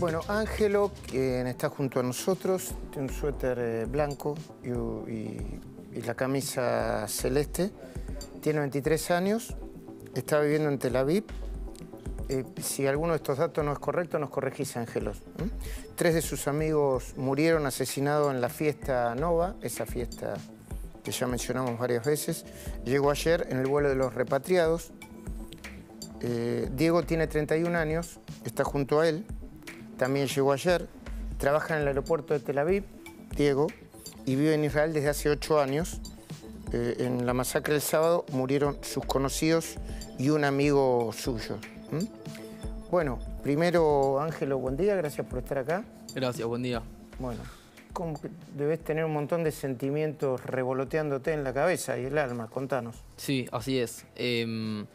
Bueno, Ángelo, quien está junto a nosotros, tiene un suéter eh, blanco y, la camisa celeste. Tiene 23 años, está viviendo en Tel Aviv. Eh, si alguno de estos datos no es correcto, nos corregís, Ángelos. Tres de sus amigos murieron asesinados en la fiesta Nova, esa fiesta que ya mencionamos varias veces. Llegó ayer en el vuelo de los repatriados. Eh, Diego tiene 31 años, está junto a él también llegó ayer, trabaja en el aeropuerto de Tel Aviv, Diego, y vive en Israel desde hace ocho años. Eh, en la masacre del sábado murieron sus conocidos y un amigo suyo. Bueno, primero Ángelo, buen día, gracias por estar acá. Gracias, buen día. Bueno, debes tener un montón de sentimientos revoloteándote en la cabeza y el alma, contanos. Sí, así es. Em,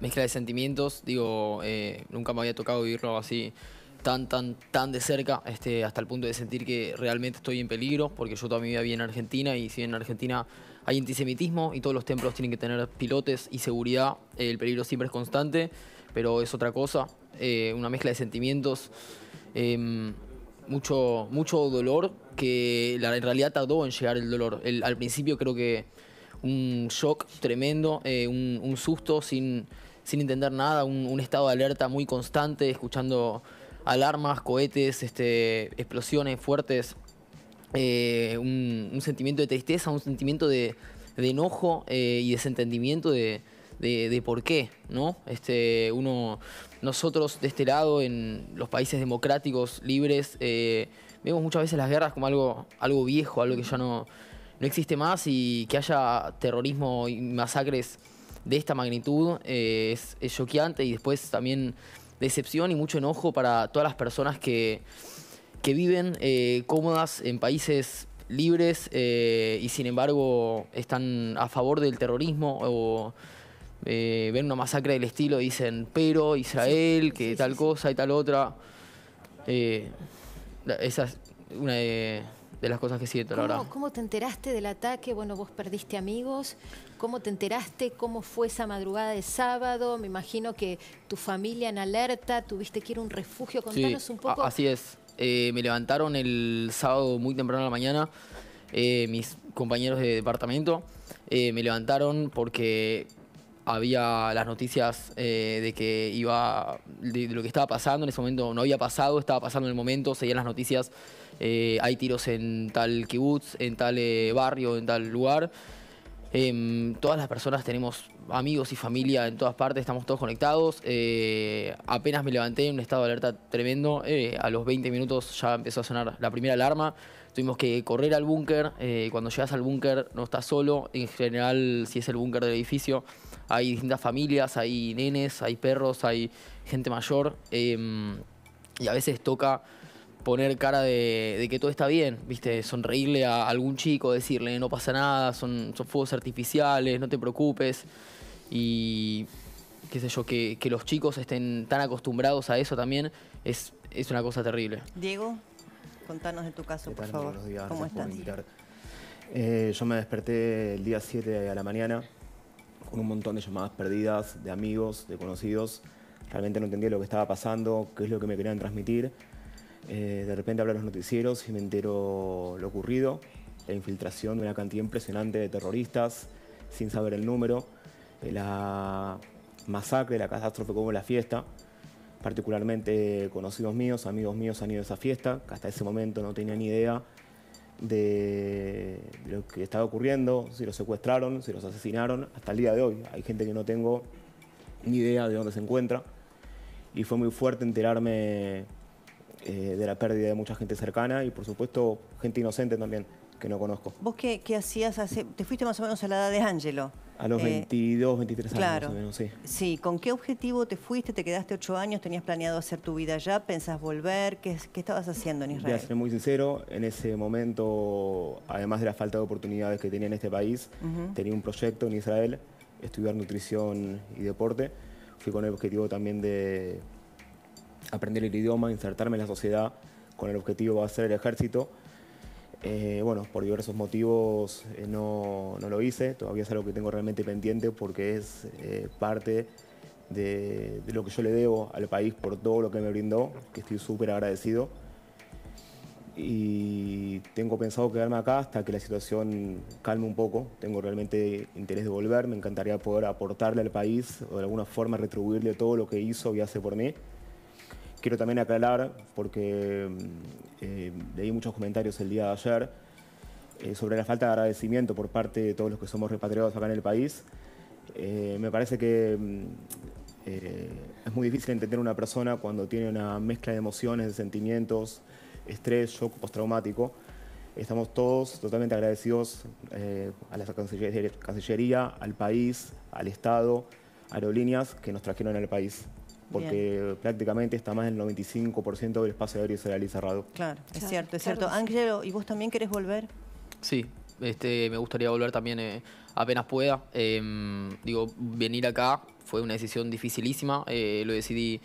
mezcla de sentimientos, digo, eh, nunca me había tocado vivirlo así tan, tan, tan de cerca, este, hasta el punto de sentir que realmente estoy en peligro, porque yo toda mi vida en Argentina y si en Argentina hay antisemitismo y todos los templos tienen que tener pilotes y seguridad, el peligro siempre es constante, pero es otra cosa, eh, una mezcla de sentimientos, em, mucho, mucho dolor que la, en realidad tardó en llegar el dolor. al principio creo que un shock tremendo, eh, un, susto sin, entender nada, un estado de alerta muy constante, escuchando alarmas, cohetes, este, explosiones fuertes, eh, un, sentimiento de tristeza, un sentimiento de, enojo eh, y desentendimiento de, por qué, ¿no? Este, uno, nosotros de este lado, en los países democráticos, libres, eh, vemos muchas veces las guerras como algo, algo viejo, algo que ya no, existe más y que haya terrorismo y masacres de esta magnitud es choqueante y después también decepción y mucho enojo para todas las personas que, viven eh, cómodas en países libres eh, y sin embargo están a favor del terrorismo o eh, ven una masacre del estilo y dicen, pero Israel, que tal cosa y tal otra. esa una de las cosas que siento, la verdad. ¿Cómo te enteraste del ataque? Bueno, vos perdiste amigos. ¿Cómo te enteraste? ¿Cómo fue esa madrugada de sábado? Me imagino que tu familia en alerta, tuviste que ir a un refugio. Contanos sí, un poco. Así es. Eh, me levantaron el sábado muy temprano en la mañana. Eh, mis compañeros de departamento eh, me levantaron porque había las noticias eh, de que iba, de, lo que estaba pasando, en ese momento no había pasado, estaba pasando en el momento, seguían las noticias, eh, hay tiros en tal kibutz, en tal eh, barrio, en tal lugar. Em, todas las personas tenemos amigos y familia en todas partes, estamos todos conectados. apenas me levanté en un estado de alerta tremendo, a los 20 minutos ya empezó a sonar la primera alarma. Tuvimos que correr al búnker. Eh, cuando llegas al búnker no estás solo. En general, si es el búnker del edificio, hay distintas familias, hay nenes, hay perros, hay gente mayor. Em, y a veces toca poner cara de, que todo está bien, ¿viste? Sonreírle a algún chico, decirle no pasa nada, son, son fuegos artificiales, no te preocupes. Y qué sé yo, que, que los chicos estén tan acostumbrados a eso también es, es una cosa terrible. Diego. Contanos de tu caso, por favor. ¿Cómo estás? Eh, yo me desperté el día 7 de la mañana con un montón de llamadas perdidas, de amigos, de conocidos. Realmente no entendía lo que estaba pasando, qué es lo que me querían transmitir. Eh, de repente hablo a los noticieros y me entero lo ocurrido, la infiltración de una cantidad impresionante de terroristas, sin saber el número, la masacre, la catástrofe como la fiesta particularmente conocidos míos, amigos míos han ido a esa fiesta, que hasta ese momento no tenía ni idea de lo que estaba ocurriendo, si los secuestraron, si los asesinaron, hasta el día de hoy. Hay gente que no tengo ni idea de dónde se encuentra. Y fue muy fuerte enterarme eh, de la pérdida de mucha gente cercana y por supuesto gente inocente también, que no conozco. ¿Vos qué, hacías? Hace, te fuiste más o menos a la edad de Ángelo. A los 22, eh, 23 años. Claro. o menos, sí. sí. ¿Con qué objetivo te fuiste? ¿Te quedaste ocho años? ¿Tenías planeado hacer tu vida allá? ¿Pensás volver? ¿Qué, estabas haciendo en Israel? Voy a ser muy sincero. En ese momento, además de la falta de oportunidades que tenía en este país, tenía un proyecto en Israel, estudiar nutrición y deporte. Fui con el objetivo también de aprender el idioma, insertarme en la sociedad, con el objetivo de hacer el ejército. Eh, bueno, por diversos motivos eh, no, lo hice, todavía es algo que tengo realmente pendiente porque es eh, parte de, de, lo que yo le debo al país por todo lo que me brindó, que estoy súper agradecido. Y tengo pensado quedarme acá hasta que la situación calme un poco. Tengo realmente interés de volver, me encantaría poder aportarle al país o de alguna forma retribuirle todo lo que hizo y hace por mí. Quiero también aclarar, porque mm, eh, leí muchos comentarios el día de ayer, eh, sobre la falta de agradecimiento por parte de todos los que somos repatriados acá en el país. Eh, me parece que mm, es muy difícil entender una persona cuando tiene una mezcla de emociones, de sentimientos, estrés, shock postraumático. Estamos todos totalmente agradecidos a la Cancillería, Cancillería, al país, al Estado, aerolíneas que nos trajeron al país porque prácticamente está más del 95% del espacio aéreo será cerrado. Claro, es cierto, es cierto. Ángelo, ¿y vos también querés volver? Sí, este, me gustaría volver también eh, apenas pueda. Em, digo, venir acá fue una decisión dificilísima, eh, lo decidí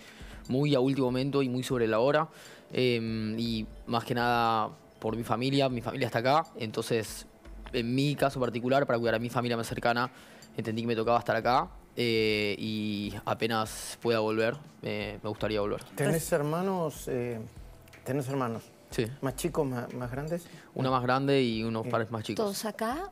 muy a último momento y muy sobre la hora, em, y más que nada por mi familia, mi familia está acá, entonces en mi caso particular, para cuidar a mi familia más cercana, entendí que me tocaba estar acá, eh, y apenas pueda volver, me gustaría volver. ¿Tenés hermanos? Eh, ¿Tenés hermanos? Sí. ¿Más chicos, más, grandes? Una más grande y unos eh, pares más chicos. ¿Todos acá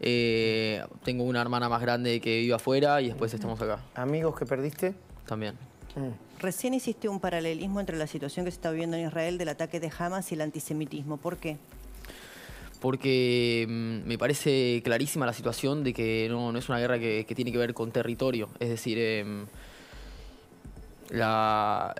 eh, tengo una hermana más grande que vive afuera y después estamos acá. ¿Amigos que perdiste? También. Mm. Recién hiciste un paralelismo entre la situación que se está viviendo en Israel del ataque de Hamas y el antisemitismo. ¿Por qué? porque mm, me parece clarísima la situación de que no, es una guerra que, tiene que ver con territorio. Es decir, em, la,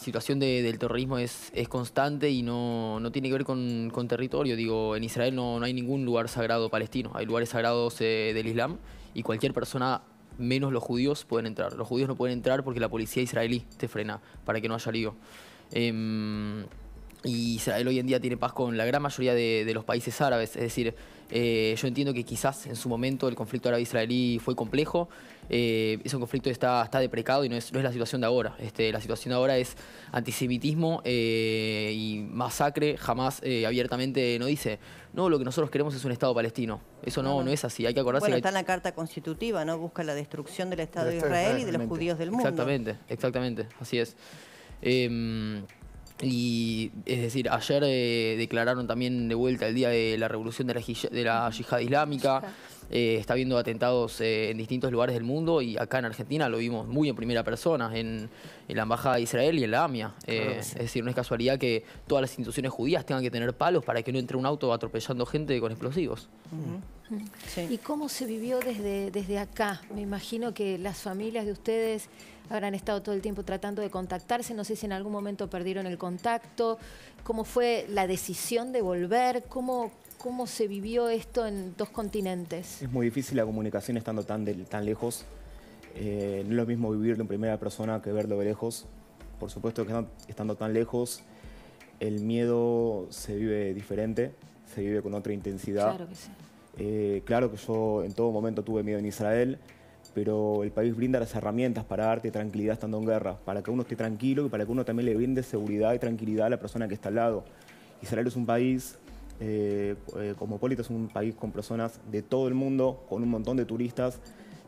situación del terrorismo es, constante y no, tiene que ver con, territorio. Digo, en Israel no, hay ningún lugar sagrado palestino, hay lugares sagrados eh, del Islam y cualquier persona menos los judíos pueden entrar. Los judíos no pueden entrar porque la policía israelí te frena para que no haya lío. Em, y Israel hoy en día tiene paz con la gran mayoría de, los países árabes. Es decir, eh, yo entiendo que quizás en su momento el conflicto árabe-israelí fue complejo. Eh, ese conflicto está, está deprecado y no es, no es la situación de ahora. Este, la situación de ahora es antisemitismo eh, y masacre. Jamás eh, abiertamente no dice, no, lo que nosotros queremos es un Estado palestino. Eso no, no, es así. Hay que acordarse. Bueno, está en la Carta Constitutiva, ¿no? Busca la destrucción del Estado de Israel y de los judíos del mundo. Exactamente, exactamente. Así es. Em, y es decir, ayer eh, declararon también de vuelta el día de la revolución de la, de la yihad islámica. Eh, está viendo atentados eh, en distintos lugares del mundo y acá en Argentina lo vimos muy en primera persona, en, la Embajada de Israel y en la AMIA. Eh, es decir, no es casualidad que todas las instituciones judías tengan que tener palos para que no entre un auto atropellando gente con explosivos. Mm. ¿Y cómo se vivió desde, desde acá? Me imagino que las familias de ustedes habrán estado todo el tiempo tratando de contactarse, no sé si en algún momento perdieron el contacto, cómo fue la decisión de volver, cómo, cómo se vivió esto en dos continentes. Es muy difícil la comunicación estando tan, tan lejos. Eh, no es lo mismo vivirlo en primera persona que verlo de lejos. Por supuesto que estando tan lejos, el miedo se vive diferente, se vive con otra intensidad. Claro que sí. Eh, claro que yo en todo momento tuve miedo en Israel, pero el país brinda las herramientas para darte tranquilidad estando en guerra, para que uno esté tranquilo y para que uno también le brinde seguridad y tranquilidad a la persona que está al lado. Israel es un país eh, eh es un país con personas de todo el mundo, con un montón de turistas.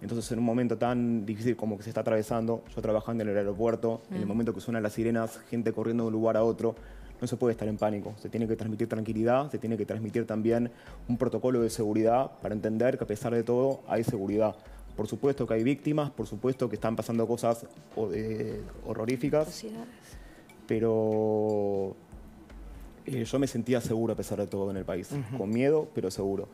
Entonces, en un momento tan difícil como que se está atravesando, yo trabajando en el aeropuerto, en el mm. momento que suenan las sirenas, gente corriendo de un lugar a otro, no se puede estar en pánico. Se tiene que transmitir tranquilidad, se tiene que transmitir también un protocolo de seguridad para entender que a pesar de todo hay seguridad. Por supuesto que hay víctimas, por supuesto que están pasando cosas eh, horroríficas, pero eh, yo me sentía seguro a pesar de todo en el país, con miedo, pero seguro.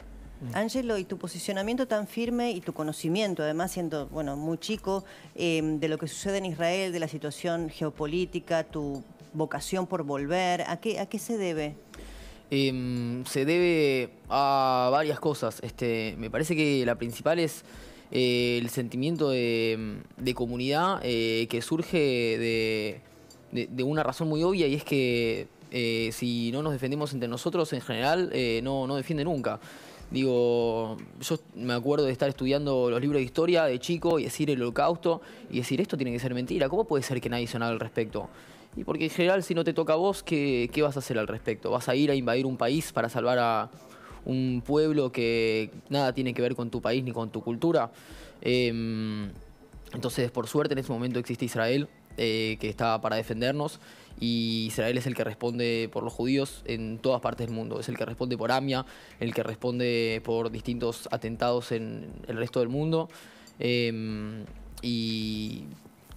Angelo, y tu posicionamiento tan firme y tu conocimiento, además siendo bueno, muy chico, em, de lo que sucede en Israel, de la situación geopolítica, tu vocación por volver, ¿a qué, a qué se debe? Em, se debe a varias cosas. Este, me parece que la principal es eh, el sentimiento de, comunidad eh, que surge de una razón muy obvia y es que eh, si no nos defendemos entre nosotros en general, eh, no, no defiende nunca. Digo, yo me acuerdo de estar estudiando los libros de historia de chico y decir el holocausto y decir esto tiene que ser mentira, ¿cómo puede ser que nadie se nada al respecto? Y porque en general si no te toca a vos, ¿qué, ¿qué, vas a hacer al respecto? ¿Vas a ir a invadir un país para salvar a un pueblo que nada tiene que ver con tu país ni con tu cultura? Em, entonces, por suerte en ese momento existe Israel, eh, que está para defendernos y Israel es el que responde por los judíos en todas partes del mundo. Es el que responde por Amia, el que responde por distintos atentados en el resto del mundo. Em, y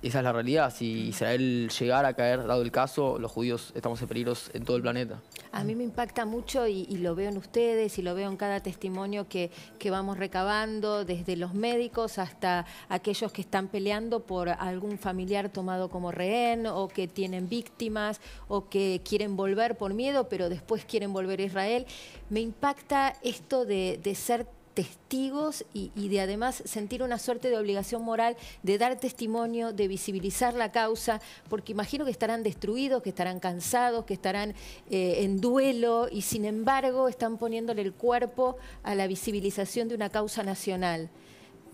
esa es la realidad. Si Israel llegara a caer, dado el caso, los judíos estamos en peligros en todo el planeta. A mí me impacta mucho y, lo veo en ustedes y lo veo en cada testimonio que, que, vamos recabando, desde los médicos hasta aquellos que están peleando por algún familiar tomado como rehén o que tienen víctimas o que quieren volver por miedo, pero después quieren volver a Israel. Me impacta esto de, de ser testigos y, de además sentir una suerte de obligación moral de dar testimonio, de visibilizar la causa, porque imagino que estarán destruidos, que estarán cansados, que estarán eh, en duelo y sin embargo están poniéndole el cuerpo a la visibilización de una causa nacional.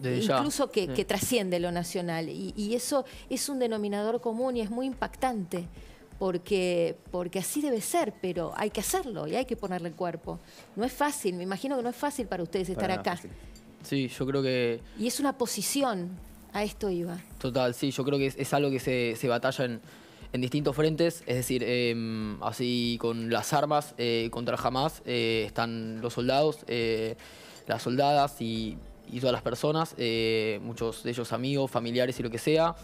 incluso mm. que, trasciende lo nacional. y eso es un denominador común y es muy impactante porque, porque así debe ser, pero hay que hacerlo y hay que ponerle el cuerpo. No es fácil, me imagino que no es fácil para ustedes estar acá. Sí, yo creo que... Y es una posición, a esto iba. Total, sí, yo creo que es, algo que se, batalla en, distintos frentes, es decir, em, así con las armas eh, contra jamás eh, están los soldados, eh, las soldadas y, todas las personas, muchos de ellos amigos, familiares y lo que sea.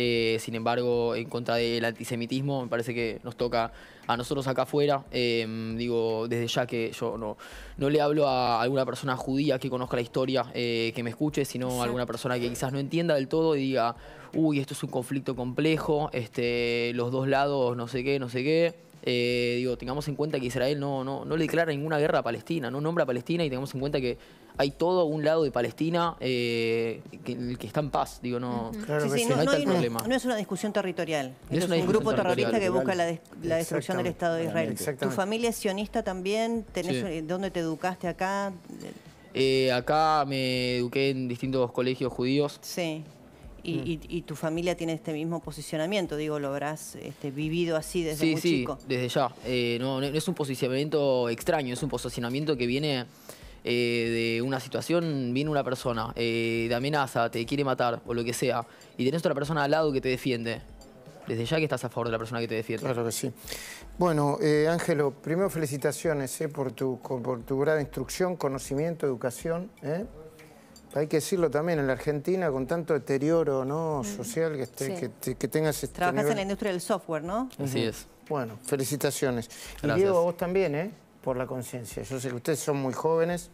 Eh, sin embargo, en contra del antisemitismo, me parece que nos toca a nosotros acá afuera. Em, digo, desde ya que yo no, no le hablo a alguna persona judía que conozca la historia, eh, que me escuche, sino a alguna persona que quizás no entienda del todo y diga, uy, esto es un conflicto complejo, este, los dos lados, no sé qué, no sé qué eh, digo, tengamos en cuenta que Israel no, no, no le declara ninguna guerra a Palestina, no nombra a Palestina y tengamos en cuenta que hay todo un lado de Palestina eh, que, está en paz. Digo, no, no, hay problema. No es una discusión territorial. es, un grupo terrorista que busca la, destrucción del Estado de Israel. ¿Tu familia es sionista también? ¿Tenés, eh, ¿Dónde te educaste acá? acá me eduqué en distintos colegios judíos. Sí. Mm. Y, tu familia tiene este mismo posicionamiento, digo, lo habrás este, vivido así desde sí, muy sí, chico. desde ya. Eh, no, es un posicionamiento extraño, es un posicionamiento que viene eh, de una situación, viene una persona, eh, de amenaza, te quiere matar o lo que sea, y tenés otra persona al lado que te defiende. Desde ya que estás a favor de la persona que te defiende. Claro que sí. Bueno, Ángelo, primero felicitaciones por, tu, por tu gran instrucción, conocimiento, educación hay que decirlo también, en la Argentina con tanto deterioro ¿no? social que, esté, que, tengas... Este Trabajas en la industria del software, ¿no? Así es. Bueno, felicitaciones. Y Diego, a vos también, ¿eh? Por la conciencia. Yo sé que ustedes son muy jóvenes.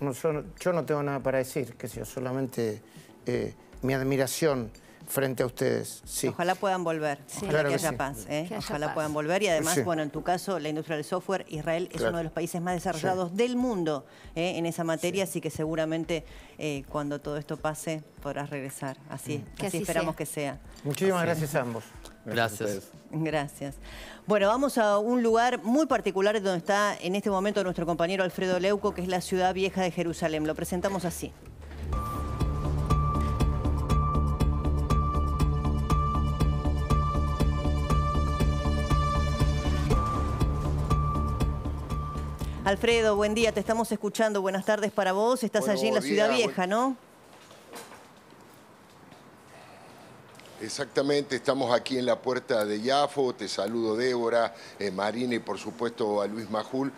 No yo no tengo nada para decir, que si solamente eh, mi admiración frente a ustedes. Sí. Ojalá puedan volver, ojalá paz. ojalá puedan volver y además, bueno, en tu caso, la industria del software, Israel es uno de los países más desarrollados del mundo ¿eh? en esa materia, así que seguramente eh, cuando todo esto pase podrás regresar. Así, mm. esperamos que sea. Muchísimas gracias a ambos. Gracias. Gracias. Bueno, vamos a un lugar muy particular donde está en este momento nuestro compañero Alfredo Leuco, que es la ciudad vieja de Jerusalén. Lo presentamos así. Alfredo, buen día, te estamos escuchando. Buenas tardes para vos. Estás allí en la Ciudad Vieja, ¿no? Exactamente, estamos aquí en la puerta de Yafo, te saludo Débora, eh, Marina y por supuesto a Luis Majul.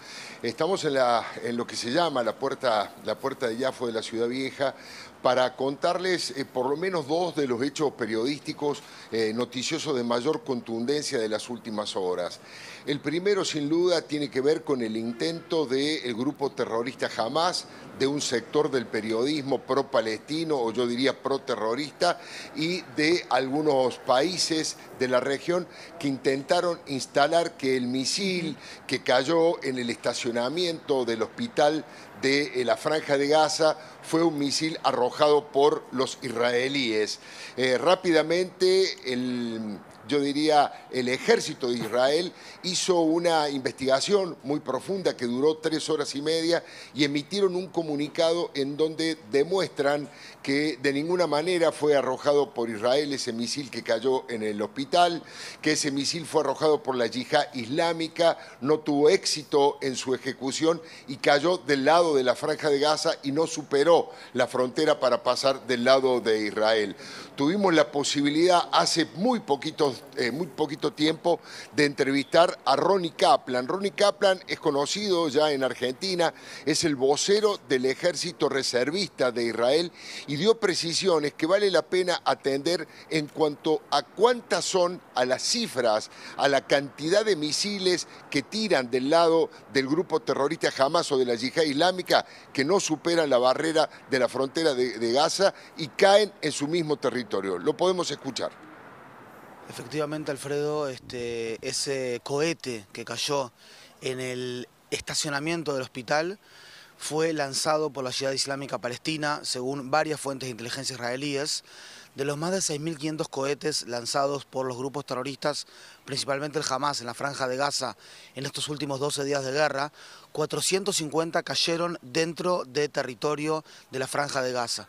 Estamos en, en lo que se llama la puerta, la puerta de Yafo de la Ciudad Vieja, para contarles eh, por lo menos dos de los hechos periodísticos eh, noticiosos de mayor contundencia de las últimas horas. El primero, sin duda, tiene que ver con el intento del grupo terrorista Hamas, de un sector del periodismo pro-palestino, o yo diría pro-terrorista, y de algunos países de la región que intentaron instalar que el misil que cayó en el estacionamiento del hospital de eh, la franja de Gaza fue un misil arrojado por los israelíes. Eh, rápidamente, el, yo diría, el ejército de Israel hizo una investigación muy profunda que duró tres horas y media y emitieron un comunicado en donde demuestran que de ninguna manera fue arrojado por Israel ese misil que cayó en el hospital, que ese misil fue arrojado por la yihad islámica, no tuvo éxito en su ejecución y cayó del lado de la franja de Gaza y no superó la frontera para pasar del lado de Israel. Tuvimos la posibilidad hace muy poquito, eh, muy poquito tiempo de entrevistar a Ronnie Kaplan. Ronnie Kaplan es conocido ya en Argentina, es el vocero del ejército reservista de Israel y dio precisiones que vale la pena atender en cuanto a cuántas son, a las cifras, a la cantidad de misiles que tiran del lado del grupo terrorista Hamas o de la yihad islámica que no superan la barrera de la frontera de, Gaza y caen en su mismo territorio. Lo podemos escuchar. Efectivamente, Alfredo, este, ese cohete que cayó en el estacionamiento del hospital fue lanzado por la Ciudad Islámica Palestina, según varias fuentes de inteligencia israelíes. De los más de 6.500 cohetes lanzados por los grupos terroristas, principalmente el Hamas en la franja de Gaza en estos últimos 12 días de guerra, 450 cayeron dentro de territorio de la franja de Gaza.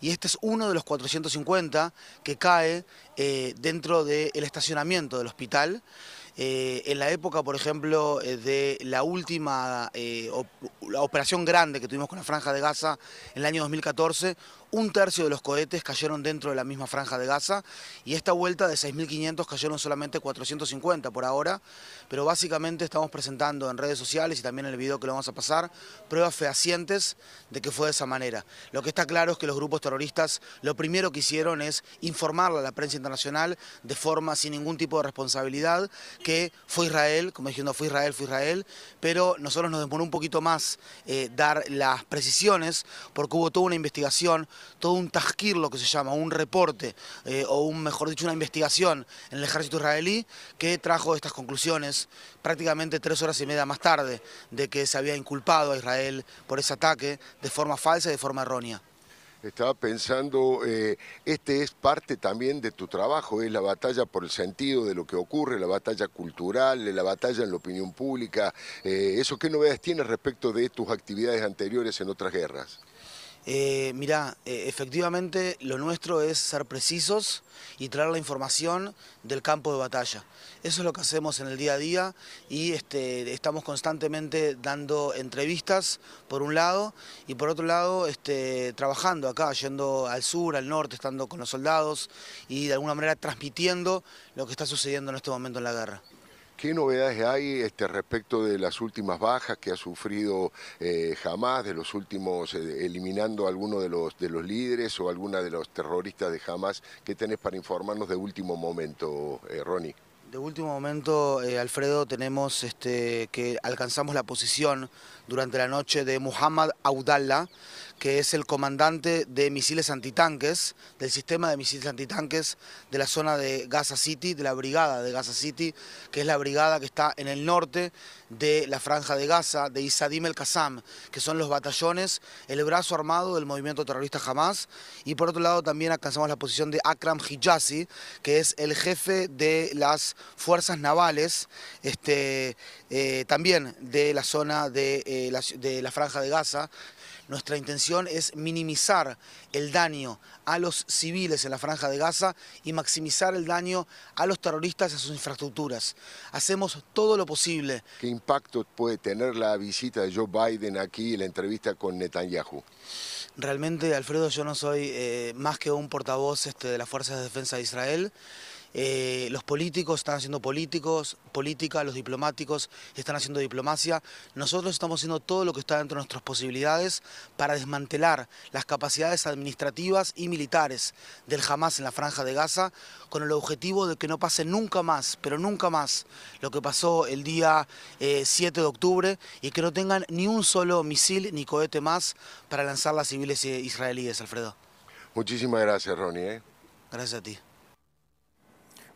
Y este es uno de los 450 que cae eh, dentro del estacionamiento del hospital. Eh, en la época, por ejemplo, eh, de la última eh, la operación grande que tuvimos con la Franja de Gaza en el año 2014, un tercio de los cohetes cayeron dentro de la misma franja de Gaza y esta vuelta de 6.500 cayeron solamente 450 por ahora, pero básicamente estamos presentando en redes sociales y también en el video que lo vamos a pasar pruebas fehacientes de que fue de esa manera. Lo que está claro es que los grupos terroristas lo primero que hicieron es informarle a la prensa internacional de forma sin ningún tipo de responsabilidad que fue Israel, como diciendo fue Israel, fue Israel, pero nosotros nos demoró un poquito más eh, dar las precisiones porque hubo toda una investigación todo un tasquir, lo que se llama, un reporte, eh, o un, mejor dicho, una investigación en el ejército israelí, que trajo estas conclusiones prácticamente tres horas y media más tarde de que se había inculpado a Israel por ese ataque de forma falsa y de forma errónea. Estaba pensando, eh, este es parte también de tu trabajo, es la batalla por el sentido de lo que ocurre, la batalla cultural, la batalla en la opinión pública. Eh, ¿Eso qué novedades tienes respecto de tus actividades anteriores en otras guerras? Eh, mirá, eh, efectivamente lo nuestro es ser precisos y traer la información del campo de batalla. Eso es lo que hacemos en el día a día y este, estamos constantemente dando entrevistas por un lado y por otro lado este, trabajando acá, yendo al sur, al norte, estando con los soldados y de alguna manera transmitiendo lo que está sucediendo en este momento en la guerra. ¿Qué novedades hay este, respecto de las últimas bajas que ha sufrido eh, Hamas, de los últimos, eh, eliminando a alguno de los, de los líderes o alguna de los terroristas de Hamas? ¿Qué tenés para informarnos de último momento, eh, Ronnie? De último momento, eh, Alfredo, tenemos este, que alcanzamos la posición durante la noche de Muhammad Audalla, que es el comandante de misiles antitanques, del sistema de misiles antitanques de la zona de Gaza City, de la brigada de Gaza City, que es la brigada que está en el norte de la franja de Gaza, de Isadim el Qassam, que son los batallones, el brazo armado del movimiento terrorista Hamas, y por otro lado también alcanzamos la posición de Akram Hijazi, que es el jefe de las fuerzas navales, este, eh, también de la zona de, eh, de la franja de Gaza, nuestra intención es minimizar el daño a los civiles en la franja de Gaza y maximizar el daño a los terroristas y a sus infraestructuras. Hacemos todo lo posible. ¿Qué impacto puede tener la visita de Joe Biden aquí y la entrevista con Netanyahu? Realmente, Alfredo, yo no soy eh, más que un portavoz este, de las Fuerzas de Defensa de Israel. Eh, los políticos están haciendo políticos, política, los diplomáticos están haciendo diplomacia. Nosotros estamos haciendo todo lo que está dentro de nuestras posibilidades para desmantelar las capacidades administrativas y militares del Hamas en la franja de Gaza con el objetivo de que no pase nunca más, pero nunca más, lo que pasó el día 7 eh, de octubre y que no tengan ni un solo misil ni cohete más para lanzar las civiles israelíes, Alfredo. Muchísimas gracias, Ronnie. ¿eh? Gracias a ti.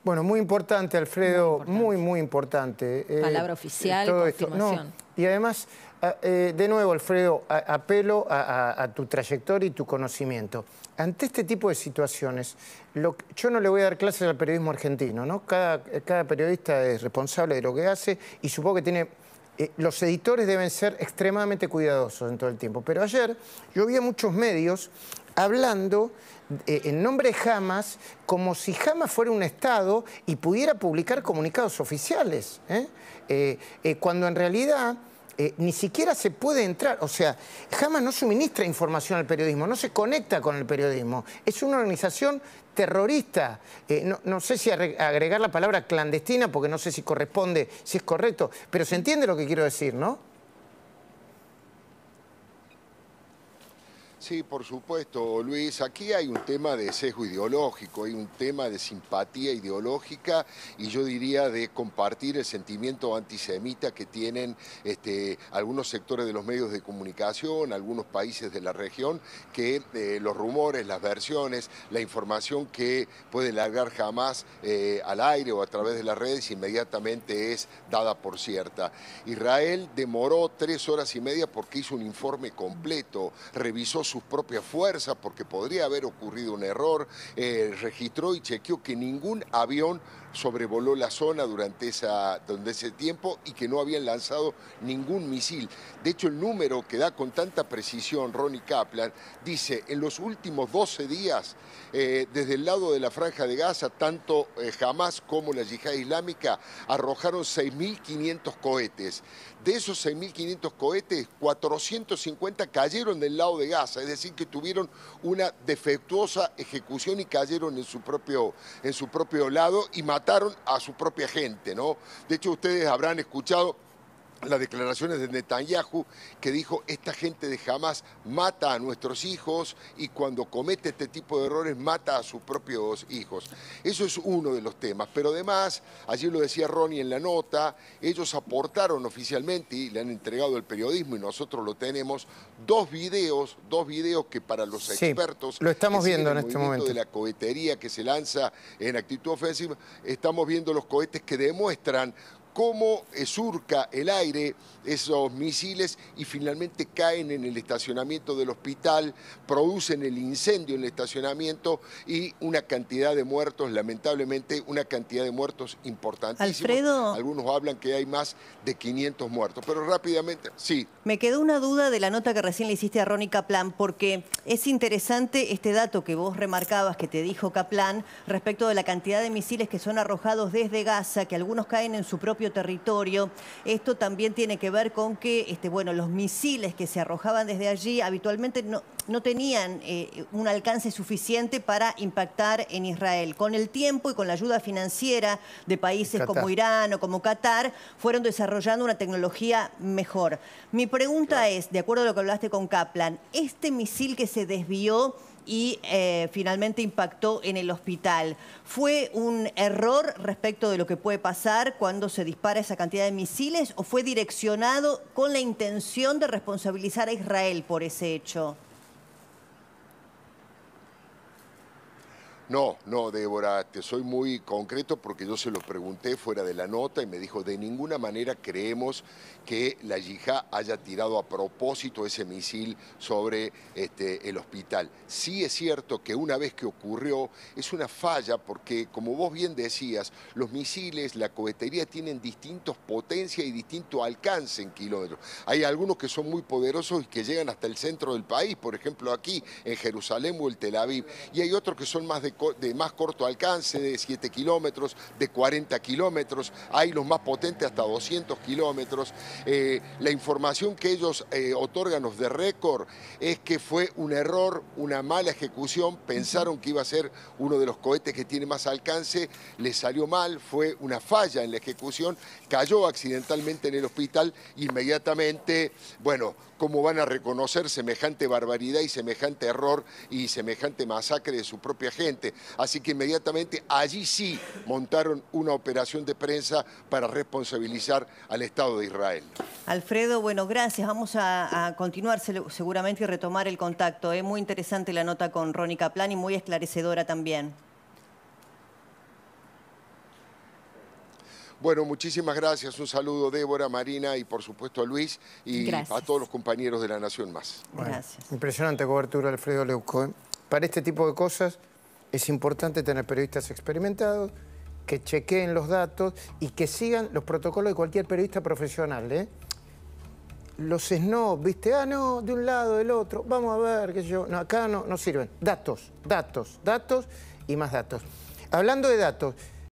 Bueno, muy importante, Alfredo, muy, muy, importante. Eh, Palabra eh, oficial, y además, eh, de nuevo, Alfredo, apelo a, tu trayectoria y tu conocimiento. Ante este tipo de situaciones, yo no le voy a dar clases al periodismo argentino, ¿no? Cada, periodista es responsable de lo que hace y supongo que tiene los editores deben ser extremadamente cuidadosos en todo el tiempo. Pero ayer yo vi a muchos medios hablando eh, en nombre de Hamas como si Hamas fuera un Estado y pudiera publicar comunicados oficiales, ¿eh? Eh, cuando en realidad... ni siquiera se puede entrar, o sea, Hamas no suministra información al periodismo, no se conecta con el periodismo, es una organización terrorista. no, no, sé si agregar la palabra clandestina, porque no sé si corresponde, si es correcto, pero se entiende lo que quiero decir, ¿no? sí, por supuesto, Luis. Aquí hay un tema de sesgo ideológico, hay un tema de simpatía ideológica y yo diría de compartir el sentimiento antisemita que tienen este, algunos sectores de los medios de comunicación, algunos países de la región, que eh, los rumores, las versiones, la información que puede largar jamás eh, al aire o a través de las redes inmediatamente es dada por cierta. Israel demoró tres horas y media porque hizo un informe completo, revisó su propia fuerza porque podría haber ocurrido un error, eh, registró y chequeó que ningún avión sobrevoló la zona durante, esa, ese tiempo y que no habían lanzado ningún misil. De hecho, el número que da con tanta precisión Ronnie Kaplan dice, en los últimos 12 días, eh, desde el lado de la franja de Gaza, tanto eh, Hamas como la yihad islámica arrojaron 6.500 cohetes. De esos 6.500 cohetes, 450 cayeron del lado de Gaza es decir, que tuvieron una defectuosa ejecución y cayeron en su propio, en su propio lado y mataron a su propia gente, ¿no? De hecho, ustedes habrán escuchado las declaraciones de Netanyahu que dijo, esta gente de jamás mata a nuestros hijos y cuando comete este tipo de errores mata a sus propios hijos. Eso es uno de los temas, pero además, allí lo decía Ronnie en la nota, ellos aportaron oficialmente y le han entregado el periodismo y nosotros lo tenemos, dos videos, dos videos que para los expertos... Lo estamos viendo en este momento. ...de la cohetería que se lanza en actitud ofensiva, estamos viendo los cohetes que demuestran cómo eh, surca el aire esos misiles y finalmente caen en el estacionamiento del hospital, producen el incendio en el estacionamiento y una cantidad de muertos, lamentablemente una cantidad de muertos importantísima. Alfredo. Algunos hablan que hay más de 500 muertos, pero rápidamente, sí. Me quedó una duda de la nota que recién le hiciste a Ronnie Kaplan, porque es interesante este dato que vos remarcabas, que te dijo Kaplan, respecto de la cantidad de misiles que son arrojados desde Gaza, que algunos caen en su propio territorio. Esto también tiene que ver con que este, bueno, los misiles que se arrojaban desde allí habitualmente no, no tenían eh, un alcance suficiente para impactar en Israel. Con el tiempo y con la ayuda financiera de países como Irán o como Qatar, fueron desarrollando una tecnología mejor. Mi pregunta es, de acuerdo a lo que hablaste con Kaplan, este misil que se desvió y eh, finalmente impactó en el hospital. ¿Fue un error respecto de lo que puede pasar cuando se dispara esa cantidad de misiles o fue direccionado con la intención de responsabilizar a Israel por ese hecho? No, no, Débora, te soy muy concreto porque yo se lo pregunté fuera de la nota y me dijo, de ninguna manera creemos que la yihad haya tirado a propósito ese misil sobre este, el hospital. Sí es cierto que una vez que ocurrió es una falla porque, como vos bien decías, los misiles, la cohetería tienen distintos potencias y distinto alcance en kilómetros. Hay algunos que son muy poderosos y que llegan hasta el centro del país, por ejemplo aquí en Jerusalén o el Tel Aviv, y hay otros que son más de de más corto alcance, de 7 kilómetros, de 40 kilómetros, hay los más potentes hasta 200 kilómetros. Eh, la información que ellos eh, otorgan los de récord es que fue un error, una mala ejecución, pensaron que iba a ser uno de los cohetes que tiene más alcance, les salió mal, fue una falla en la ejecución, cayó accidentalmente en el hospital, inmediatamente, bueno, ¿cómo van a reconocer semejante barbaridad y semejante error y semejante masacre de su propia gente? Así que inmediatamente allí sí montaron una operación de prensa para responsabilizar al Estado de Israel. Alfredo, bueno, gracias. Vamos a, a continuar seguramente y retomar el contacto. Es ¿eh? muy interesante la nota con Rónica Kaplan y muy esclarecedora también. Bueno, muchísimas gracias. Un saludo Débora, Marina y por supuesto a Luis y a todos los compañeros de la Nación Más. gracias. Impresionante cobertura, Alfredo Leuco. ¿eh? Para este tipo de cosas... Es importante tener periodistas experimentados que chequeen los datos y que sigan los protocolos de cualquier periodista profesional. ¿eh? Los snobs, ¿viste? Ah, no, de un lado, del otro, vamos a ver, qué sé yo. No, acá no, no sirven. Datos, datos, datos y más datos. Hablando de datos,